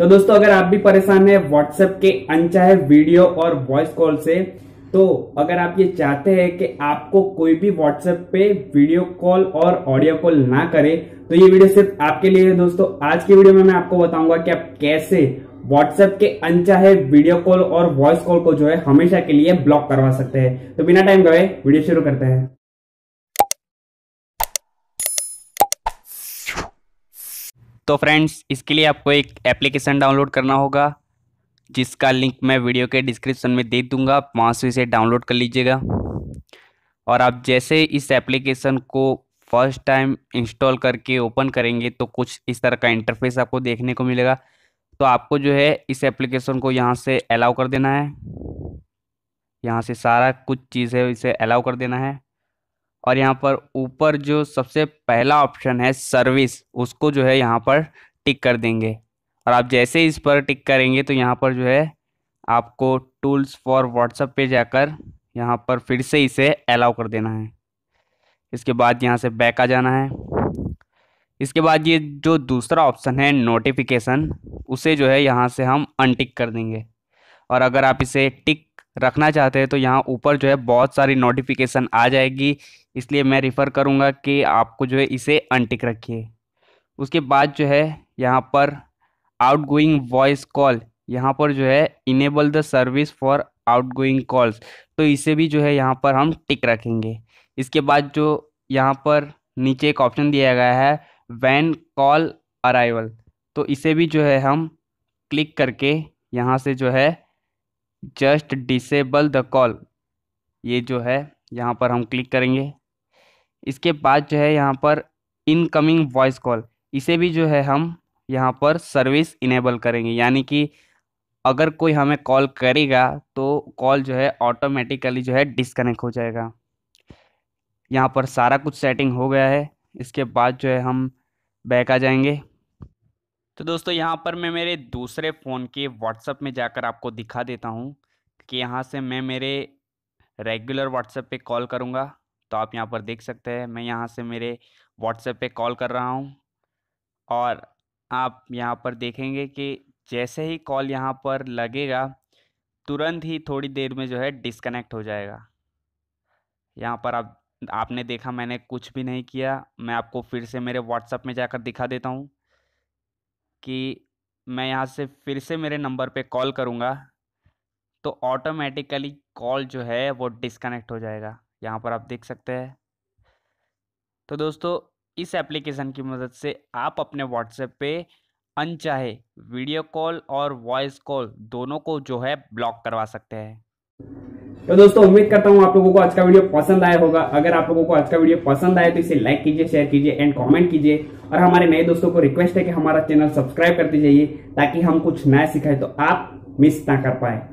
तो दोस्तों अगर आप भी परेशान है व्हाट्सएप के अनचाहे वीडियो और वॉइस कॉल से तो अगर आप ये चाहते हैं कि आपको कोई भी व्हाट्सएप पे वीडियो कॉल और ऑडियो कॉल ना करे तो ये वीडियो सिर्फ आपके लिए है दोस्तों आज की वीडियो में मैं आपको बताऊंगा कि आप कैसे व्हाट्सएप के अनचाहे वीडियो कॉल और वॉइस कॉल को जो है हमेशा के लिए ब्लॉक करवा सकते हैं तो बिना टाइम गए वीडियो शुरू करते हैं तो फ्रेंड्स इसके लिए आपको एक एप्लीकेशन डाउनलोड करना होगा जिसका लिंक मैं वीडियो के डिस्क्रिप्शन में दे दूंगा आप वहाँ से इसे डाउनलोड कर लीजिएगा और आप जैसे इस एप्लीकेशन को फर्स्ट टाइम इंस्टॉल करके ओपन करेंगे तो कुछ इस तरह का इंटरफेस आपको देखने को मिलेगा तो आपको जो है इस एप्लीकेशन को यहाँ से अलाउ कर देना है यहाँ से सारा कुछ चीज़ है इसे अलाउ कर देना है और यहाँ पर ऊपर जो सबसे पहला ऑप्शन है सर्विस उसको जो है यहाँ पर टिक कर देंगे और आप जैसे इस पर टिक करेंगे तो यहाँ पर जो है आपको टूल्स फॉर व्हाट्सएप पे जाकर यहाँ पर फिर से इसे अलाउ कर देना है इसके बाद यहाँ से बैक आ जाना है इसके बाद ये जो दूसरा ऑप्शन है नोटिफिकेशन उसे जो है यहाँ से हम अनटिक कर देंगे और अगर आप इसे टिक रखना चाहते हैं तो यहाँ ऊपर जो है बहुत सारी नोटिफिकेशन आ जाएगी इसलिए मैं रिफ़र करूँगा कि आपको जो है इसे अनटिक रखिए उसके बाद जो है यहाँ पर आउट गोइंग वॉइस कॉल यहाँ पर जो है enable the service for outgoing calls तो इसे भी जो है यहाँ पर हम टिक रखेंगे इसके बाद जो यहाँ पर नीचे एक ऑप्शन दिया गया है वैन कॉल अराइवल तो इसे भी जो है हम क्लिक करके यहाँ से जो है जस्ट डिसेबल द कॉल ये जो है यहाँ पर हम क्लिक करेंगे इसके बाद जो है यहाँ पर इनकमिंग वॉइस कॉल इसे भी जो है हम यहाँ पर सर्विस इनेबल करेंगे यानी कि अगर कोई हमें कॉल करेगा तो कॉल जो है ऑटोमेटिकली जो है डिसकनेक्ट हो जाएगा यहाँ पर सारा कुछ सेटिंग हो गया है इसके बाद जो है हम बैक आ जाएंगे तो दोस्तों यहाँ पर मैं मेरे दूसरे फ़ोन के व्हाट्सअप में जाकर आपको दिखा देता हूँ कि यहाँ से मैं मेरे रेगुलर व्हाट्सएप पे कॉल करूँगा तो आप यहाँ पर देख सकते हैं मैं यहाँ से मेरे व्हाट्सएप पे कॉल कर रहा हूँ और आप यहाँ पर देखेंगे कि जैसे ही कॉल यहाँ पर लगेगा तुरंत ही थोड़ी देर में जो है डिसकनेक्ट हो जाएगा यहाँ पर आप आपने देखा मैंने कुछ भी नहीं किया मैं आपको फिर से मेरे व्हाट्सएप में जाकर दिखा देता हूँ कि मैं यहाँ से फिर से मेरे नंबर पे कॉल करूँगा तो ऑटोमेटिकली कॉल जो है वो डिस्कनेक्ट हो जाएगा यहाँ पर आप देख सकते हैं तो दोस्तों इस एप्लीकेशन की मदद से आप अपने व्हाट्सएप पे अनचाहे वीडियो कॉल और वॉइस कॉल दोनों को जो है ब्लॉक करवा सकते हैं तो दोस्तों उम्मीद करता हूं आप लोगों को आज का वीडियो पसंद आया होगा अगर आप लोगों को आज का वीडियो पसंद आए तो इसे लाइक कीजिए शेयर कीजिए एंड कमेंट कीजिए और हमारे नए दोस्तों को रिक्वेस्ट है कि हमारा चैनल सब्सक्राइब करते जाइए ताकि हम कुछ नया सिखाए तो आप मिस ना कर पाए